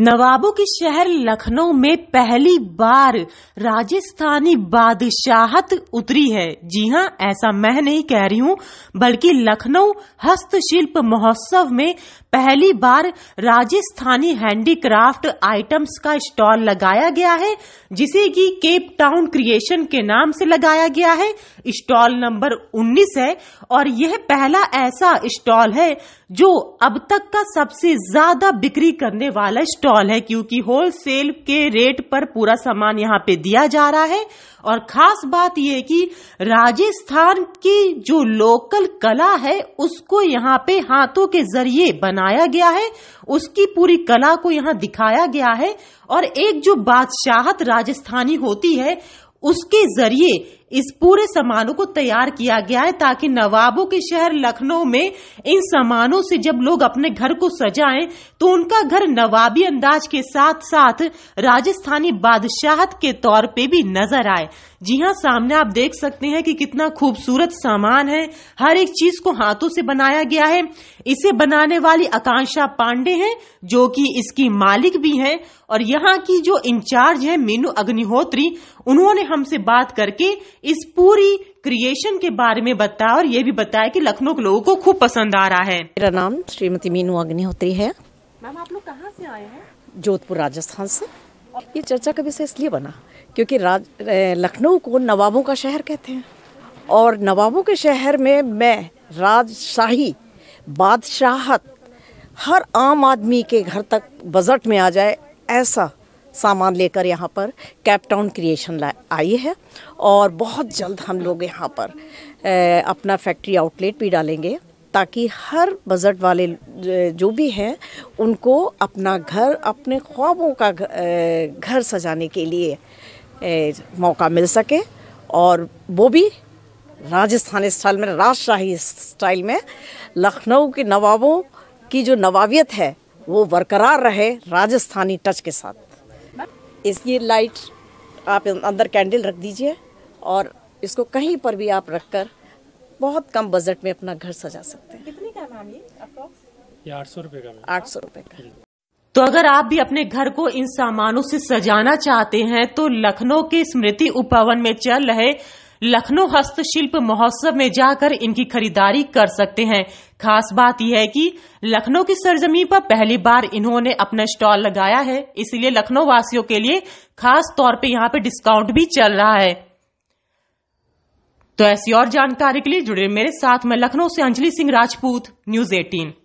नवाबों के शहर लखनऊ में पहली बार राजस्थानी बादशाहत उतरी है जी हाँ ऐसा मैं नहीं कह रही हूँ बल्कि लखनऊ हस्तशिल्प महोत्सव में पहली बार राजस्थानी हैंडीक्राफ्ट आइटम्स का स्टॉल लगाया गया है जिसे कि केप टाउन क्रिएशन के नाम से लगाया गया है स्टॉल नंबर 19 है और यह पहला ऐसा स्टॉल है जो अब तक का सबसे ज्यादा बिक्री करने वाला स्टॉल है क्योंकि होलसेल के रेट पर पूरा सामान यहाँ पे दिया जा रहा है और खास बात यह कि राजस्थान की जो लोकल कला है उसको यहाँ पे हाथों के जरिए बनाया गया है उसकी पूरी कला को यहाँ दिखाया गया है और एक जो बादशाहत राजस्थानी होती है उसके जरिए इस पूरे सामानों को तैयार किया गया है ताकि नवाबों के शहर लखनऊ में इन सामानों से जब लोग अपने घर को सजाएं तो उनका घर नवाबी अंदाज के साथ साथ राजस्थानी बादशाहत के तौर पे भी नजर आए जी हाँ सामने आप देख सकते हैं कि कितना खूबसूरत सामान है हर एक चीज को हाथों से बनाया गया है इसे बनाने वाली आकांक्षा पांडे हैं जो कि इसकी मालिक भी हैं और यहाँ की जो इंचार्ज है मीनू अग्निहोत्री उन्होंने हमसे बात करके इस पूरी क्रिएशन के बारे में बताया और ये भी बताया कि लखनऊ के लोगों को खूब पसंद आ रहा है मेरा नाम श्रीमती मीनू अग्निहोत्री है मैम आप लोग कहाँ से आए हैं जोधपुर राजस्थान से ये चर्चा का विषय इसलिए बना क्योंकि राज लखनऊ को नवाबों का शहर कहते हैं और नवाबों के शहर में मैं राजशाही बादशाहत हर आम आदमी के घर तक बजट में आ जाए ऐसा सामान लेकर यहाँ पर कैप टाउन क्रिएशन आई है और बहुत जल्द हम लोग यहाँ पर ए, अपना फैक्ट्री आउटलेट भी डालेंगे ताकि हर बजट वाले जो भी हैं उनको अपना घर अपने ख्वाबों का घर सजाने के लिए ए, मौका मिल सके और वो भी राजस्थानी स्टाइल में राजशाही स्टाइल में लखनऊ के नवाबों की जो नवाबियत है वो बरकरार रहे राजस्थानी टच के साथ इस ये लाइट आप अंदर कैंडल रख दीजिए और इसको कहीं पर भी आप रख कर बहुत कम बजट में अपना घर सजा सकते हैं कितने का नाम ये आठ सौ रुपए का आठ सौ रुपए का हम्म। तो अगर आप भी अपने घर को इन सामानों से सजाना चाहते हैं तो लखनऊ के स्मृति उपवन में चल रहे लखनऊ हस्तशिल्प महोत्सव में जाकर इनकी खरीदारी कर सकते हैं खास बात यह है कि लखनऊ की सरजमी पर पहली बार इन्होंने अपना स्टॉल लगाया है इसलिए लखनऊ वासियों के लिए खास तौर पे यहाँ पे डिस्काउंट भी चल रहा है तो ऐसी और जानकारी के लिए जुड़े मेरे साथ में लखनऊ से अंजलि सिंह राजपूत न्यूज एटीन